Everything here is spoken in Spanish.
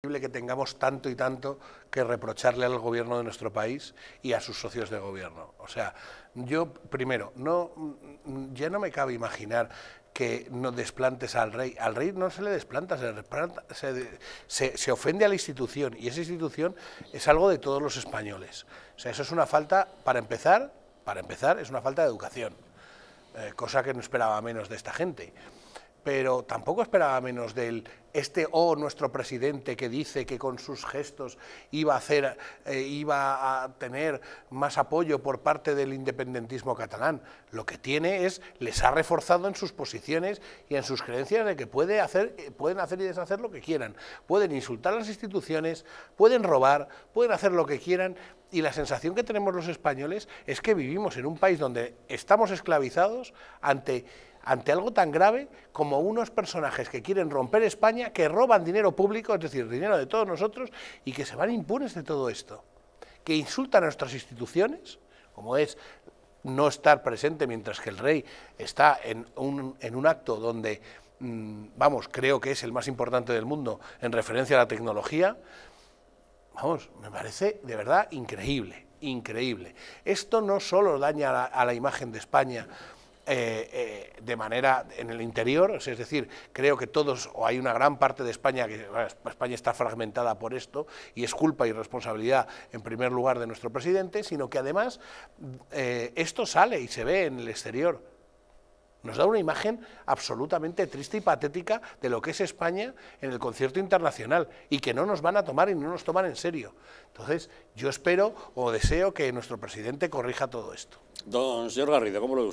que tengamos tanto y tanto que reprocharle al gobierno de nuestro país y a sus socios de gobierno. O sea, yo primero, no, ya no me cabe imaginar que no desplantes al rey. Al rey no se le desplanta, se, se, se, ofende a la institución y esa institución es algo de todos los españoles. O sea, eso es una falta, para empezar, para empezar, es una falta de educación, eh, cosa que no esperaba menos de esta gente pero tampoco esperaba menos del este o nuestro presidente que dice que con sus gestos iba a hacer eh, iba a tener más apoyo por parte del independentismo catalán. Lo que tiene es les ha reforzado en sus posiciones y en sus creencias de que puede hacer eh, pueden hacer y deshacer lo que quieran, pueden insultar a las instituciones, pueden robar, pueden hacer lo que quieran y la sensación que tenemos los españoles es que vivimos en un país donde estamos esclavizados ante ante algo tan grave como unos personajes que quieren romper España, que roban dinero público, es decir, dinero de todos nosotros, y que se van impunes de todo esto, que insultan a nuestras instituciones, como es no estar presente mientras que el rey está en un, en un acto donde, mm, vamos, creo que es el más importante del mundo en referencia a la tecnología, vamos, me parece de verdad increíble, increíble. Esto no solo daña a la imagen de España, eh, eh, de manera en el interior, es decir, creo que todos, o hay una gran parte de España, que España está fragmentada por esto, y es culpa y responsabilidad en primer lugar de nuestro presidente, sino que además eh, esto sale y se ve en el exterior. Nos da una imagen absolutamente triste y patética de lo que es España en el concierto internacional y que no nos van a tomar y no nos toman en serio. Entonces, yo espero o deseo que nuestro presidente corrija todo esto. Don señor Garrido, ¿cómo lo ve